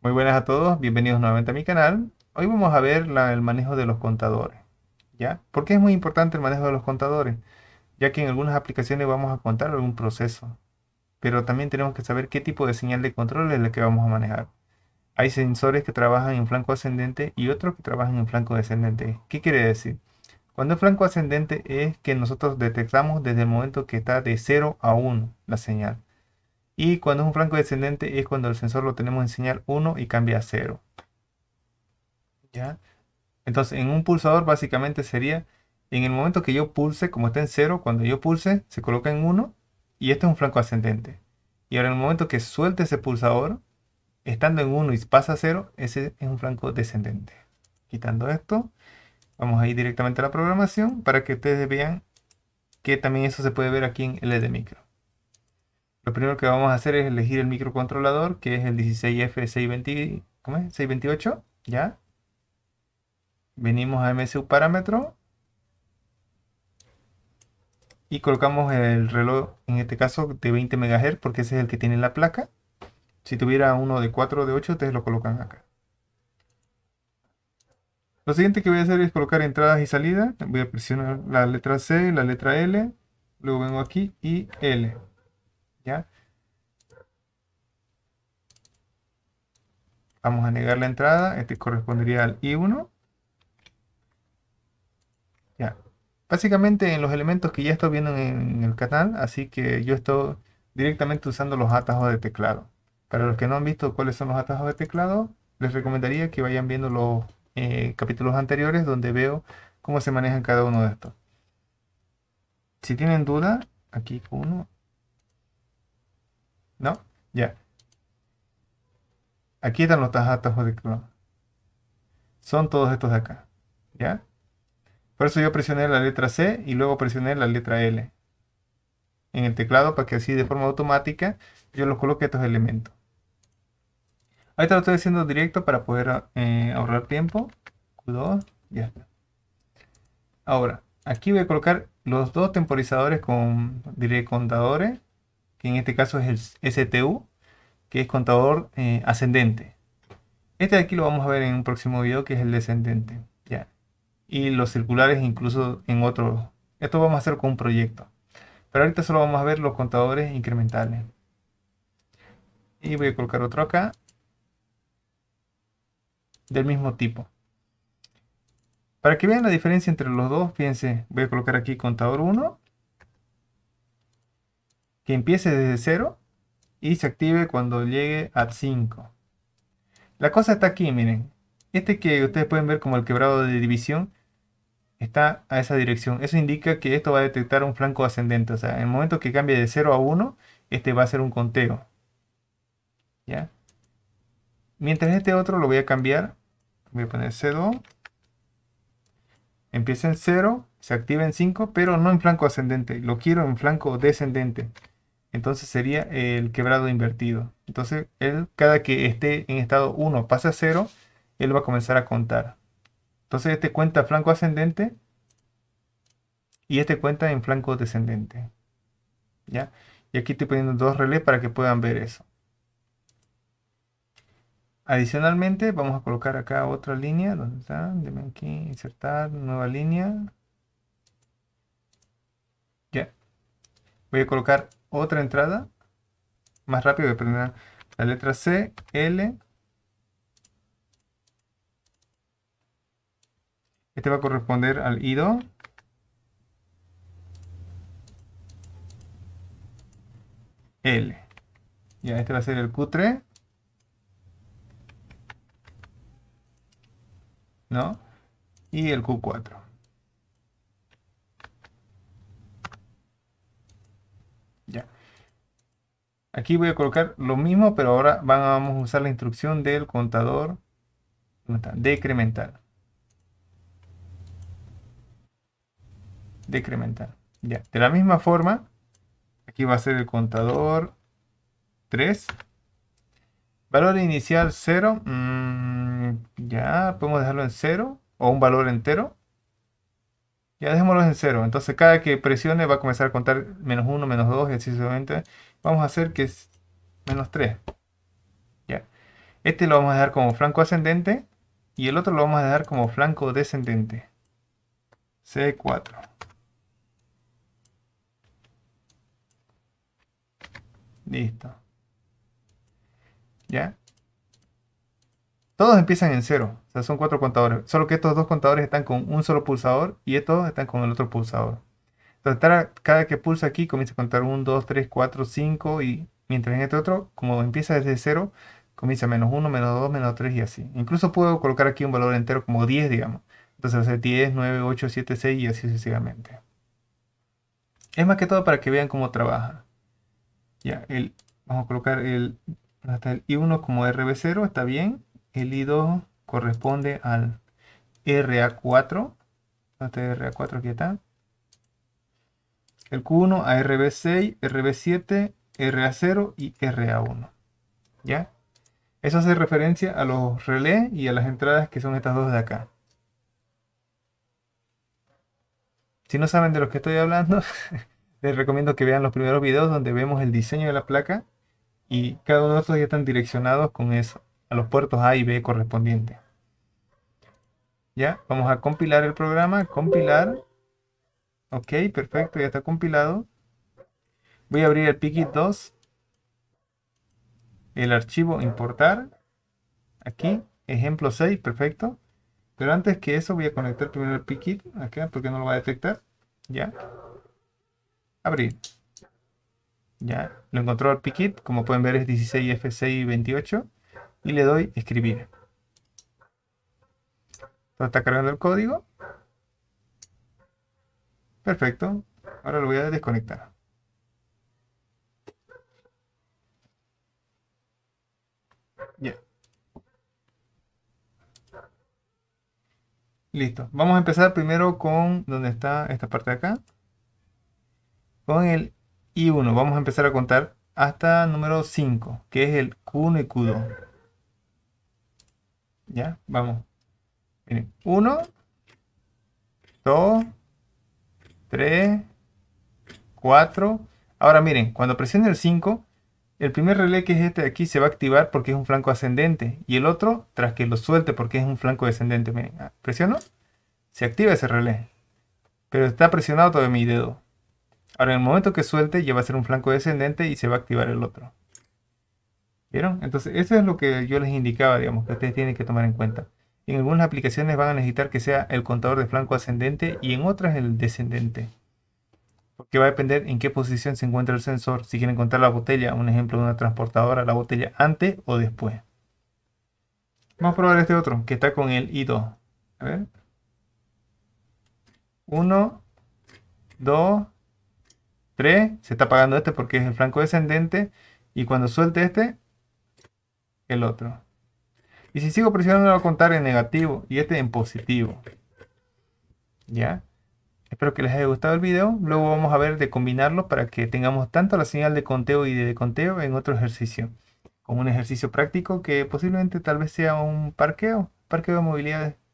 Muy buenas a todos, bienvenidos nuevamente a mi canal. Hoy vamos a ver el manejo de los contadores. ¿Ya? ¿Por qué es muy importante el manejo de los contadores? Ya que en algunas aplicaciones vamos a contar algún proceso. Pero también tenemos que saber qué tipo de señal de control es la que vamos a manejar. Hay sensores que trabajan en flanco ascendente y otros que trabajan en flanco descendente. ¿Qué quiere decir? Cuando es flanco ascendente es que nosotros detectamos desde el momento que está de 0 a 1 la señal. Y cuando es un flanco descendente es cuando el sensor lo tenemos en señal 1 y cambia a 0. ¿Ya? Entonces, en un pulsador básicamente sería, en el momento que yo pulse, como está en 0, cuando yo pulse, se coloca en 1 y este es un flanco ascendente. Y ahora en el momento que suelte ese pulsador, estando en 1 y pasa a 0, ese es un flanco descendente. Quitando esto, vamos a ir directamente a la programación para que ustedes vean que también eso se puede ver aquí en LED Micro. Lo primero que vamos a hacer es elegir el microcontrolador, que es el 16F620, 628, ¿ya? Venimos a MSU parámetro y colocamos el reloj, en este caso de 20 MHz, porque ese es el que tiene la placa. Si tuviera uno de 4 o de 8, ustedes lo colocan acá. Lo siguiente que voy a hacer es colocar entradas y salidas. Voy a presionar la letra C, la letra L, luego vengo aquí y L. ¿ya? Vamos a negar la entrada, este correspondería al I1. Ya. Básicamente en los elementos que ya estoy viendo en el canal, así que yo estoy directamente usando los atajos de teclado. Para los que no han visto cuáles son los atajos de teclado, les recomendaría que vayan viendo los eh, capítulos anteriores donde veo cómo se manejan cada uno de estos. Si tienen dudas aquí uno, ¿No? Ya. Aquí están los atajos de clon. Son todos estos de acá. ¿Ya? Por eso yo presioné la letra C y luego presioné la letra L en el teclado para que así de forma automática yo los coloque estos elementos. Ahorita lo estoy haciendo directo para poder eh, ahorrar tiempo. q ya está. Ahora, aquí voy a colocar los dos temporizadores con, diré, contadores que en este caso es el STU, que es contador eh, ascendente. Este de aquí lo vamos a ver en un próximo video, que es el descendente. Y los circulares incluso en otro Esto vamos a hacer con un proyecto. Pero ahorita solo vamos a ver los contadores incrementales. Y voy a colocar otro acá. Del mismo tipo. Para que vean la diferencia entre los dos, fíjense, voy a colocar aquí contador 1 que empiece desde 0 y se active cuando llegue a 5. La cosa está aquí, miren. Este que ustedes pueden ver como el quebrado de división está a esa dirección. Eso indica que esto va a detectar un flanco ascendente. O sea, en el momento que cambie de 0 a 1, este va a ser un conteo. ¿Ya? Mientras este otro lo voy a cambiar. Voy a poner c2 Empieza en 0, se activa en 5, pero no en flanco ascendente. Lo quiero en flanco descendente. Entonces sería el quebrado invertido. Entonces, él, cada que esté en estado 1 pase a 0, él va a comenzar a contar. Entonces, este cuenta flanco ascendente y este cuenta en flanco descendente. ¿Ya? Y aquí estoy poniendo dos relés para que puedan ver eso. Adicionalmente, vamos a colocar acá otra línea. ¿Dónde está? Deme aquí, insertar, nueva línea. Ya. Voy a colocar otra entrada más rápido prender la letra C, L. Este va a corresponder al IDO. L. Ya, este va a ser el Q3. ¿No? Y el Q4. Aquí voy a colocar lo mismo, pero ahora vamos a usar la instrucción del contador decrementar. Decrementar. Ya. De la misma forma, aquí va a ser el contador 3. Valor inicial 0. Mm, ya, podemos dejarlo en 0 o un valor entero. Ya dejémoslo en 0. Entonces cada que presione va a comenzar a contar menos 1, menos 2 y así vamos a hacer que es menos 3. ¿Ya? Este lo vamos a dejar como flanco ascendente y el otro lo vamos a dejar como flanco descendente. C4. Listo. ¿Ya? Todos empiezan en cero. O sea, son cuatro contadores. Solo que estos dos contadores están con un solo pulsador y estos están con el otro pulsador. Tratar cada que pulsa aquí, comienza a contar 1, 2, 3, 4, 5 y mientras en este otro, como empieza desde 0, comienza menos 1, menos 2, menos 3 y así. Incluso puedo colocar aquí un valor entero como 10, digamos. Entonces va a ser 10, 9, 8, 7, 6 y así sucesivamente. Es más que todo para que vean cómo trabaja. Ya, el, vamos a colocar el, I1 como RB0, está bien. El I2 corresponde al RA4. Hasta RA4 aquí está el Q1 a RB6, RB7, RA0 y RA1. ¿Ya? Eso hace referencia a los relés y a las entradas que son estas dos de acá. Si no saben de los que estoy hablando, les recomiendo que vean los primeros videos donde vemos el diseño de la placa y cada uno de estos ya están direccionados con eso, a los puertos A y B correspondientes. Ya, vamos a compilar el programa, compilar Ok, perfecto, ya está compilado. Voy a abrir el Pikit 2. El archivo importar. Aquí, ejemplo 6, perfecto. Pero antes que eso voy a conectar primero el PIKIT acá porque no lo va a detectar. Ya. Abrir. Ya, lo encontró el Pikit. Como pueden ver es 16F628. Y le doy escribir. está cargando el código. Perfecto. Ahora lo voy a desconectar. Ya. Listo. Vamos a empezar primero con donde está esta parte de acá. Con el I1. Vamos a empezar a contar hasta número 5, que es el Q1 y Q2. Ya, vamos. Miren, 1, 2, 3, 4. Ahora miren, cuando presione el 5, el primer relé que es este de aquí se va a activar porque es un flanco ascendente. Y el otro, tras que lo suelte porque es un flanco descendente. Miren, ah, presiono, se activa ese relé. Pero está presionado todo mi dedo. Ahora en el momento que suelte ya va a ser un flanco descendente y se va a activar el otro. ¿Vieron? Entonces eso es lo que yo les indicaba, digamos, que ustedes tienen que tomar en cuenta. En algunas aplicaciones van a necesitar que sea el contador de flanco ascendente y en otras el descendente. Porque va a depender en qué posición se encuentra el sensor. Si quieren contar la botella, un ejemplo de una transportadora, la botella antes o después. Vamos a probar este otro, que está con el I2. A ver. 1, 2, 3. Se está apagando este porque es el flanco descendente. Y cuando suelte este, el otro. Y si sigo presionando, va a contar en negativo y este en positivo. ¿Ya? Espero que les haya gustado el video. Luego vamos a ver de combinarlo para que tengamos tanto la señal de conteo y de conteo en otro ejercicio. Como un ejercicio práctico que posiblemente tal vez sea un parqueo, parqueo de movilidades.